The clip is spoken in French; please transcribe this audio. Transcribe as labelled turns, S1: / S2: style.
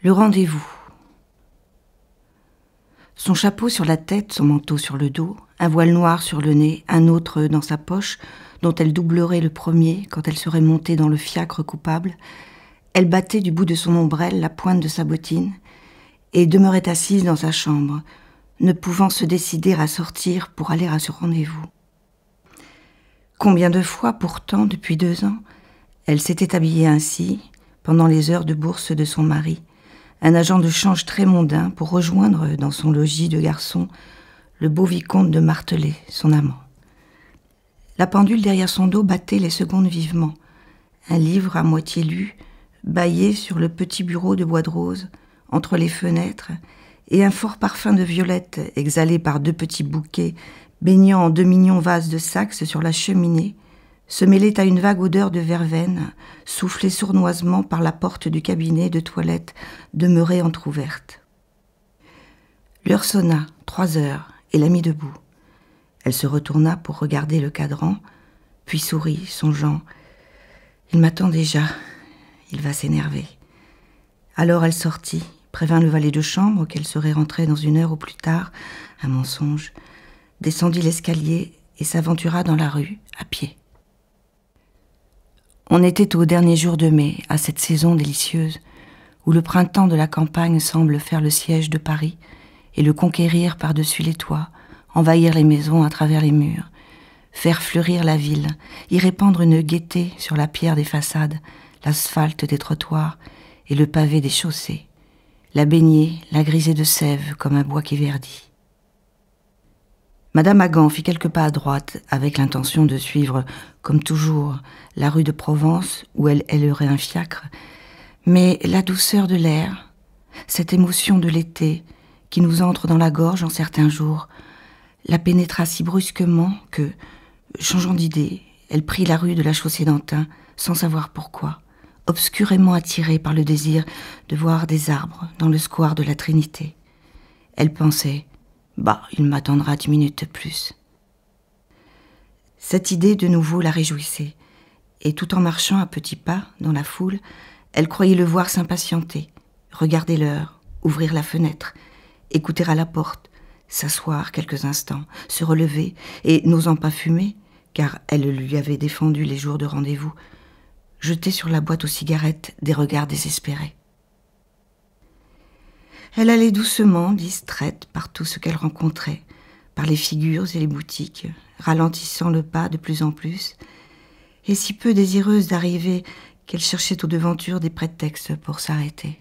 S1: Le rendez-vous. Son chapeau sur la tête, son manteau sur le dos, un voile noir sur le nez, un autre dans sa poche, dont elle doublerait le premier quand elle serait montée dans le fiacre coupable, elle battait du bout de son ombrelle la pointe de sa bottine et demeurait assise dans sa chambre, ne pouvant se décider à sortir pour aller à ce rendez-vous. Combien de fois pourtant, depuis deux ans, elle s'était habillée ainsi pendant les heures de bourse de son mari, un agent de change très mondain, pour rejoindre dans son logis de garçon le beau vicomte de Martelet, son amant. La pendule derrière son dos battait les secondes vivement. Un livre à moitié lu, baillé sur le petit bureau de bois de rose, entre les fenêtres, et un fort parfum de violette exhalé par deux petits bouquets baignant en deux mignons vases de saxe sur la cheminée, se mêlait à une vague odeur de verveine, soufflée sournoisement par la porte du cabinet de toilette demeurée entr'ouverte. L'heure sonna, trois heures, et la mit debout. Elle se retourna pour regarder le cadran, puis sourit, songeant. Il m'attend déjà, il va s'énerver. Alors elle sortit, prévint le valet de chambre qu'elle serait rentrée dans une heure ou plus tard, un mensonge, descendit l'escalier et s'aventura dans la rue, à pied. On était au dernier jour de mai, à cette saison délicieuse, où le printemps de la campagne semble faire le siège de Paris et le conquérir par-dessus les toits, envahir les maisons à travers les murs, faire fleurir la ville, y répandre une gaieté sur la pierre des façades, l'asphalte des trottoirs et le pavé des chaussées, la baigner, la griser de sève comme un bois qui verdit. Madame Hagan fit quelques pas à droite, avec l'intention de suivre, comme toujours, la rue de Provence où elle aurait un fiacre, mais la douceur de l'air, cette émotion de l'été qui nous entre dans la gorge en certains jours, la pénétra si brusquement que, changeant d'idée, elle prit la rue de la chaussée d'Antin, sans savoir pourquoi, obscurément attirée par le désir de voir des arbres dans le square de la Trinité. Elle pensait bah, il m'attendra dix minutes de plus. Cette idée de nouveau la réjouissait, et tout en marchant à petits pas dans la foule, elle croyait le voir s'impatienter, regarder l'heure, ouvrir la fenêtre, écouter à la porte, s'asseoir quelques instants, se relever, et n'osant pas fumer, car elle lui avait défendu les jours de rendez-vous, jeter sur la boîte aux cigarettes des regards désespérés. Elle allait doucement, distraite par tout ce qu'elle rencontrait, par les figures et les boutiques, ralentissant le pas de plus en plus, et si peu désireuse d'arriver qu'elle cherchait aux devantures des prétextes pour s'arrêter.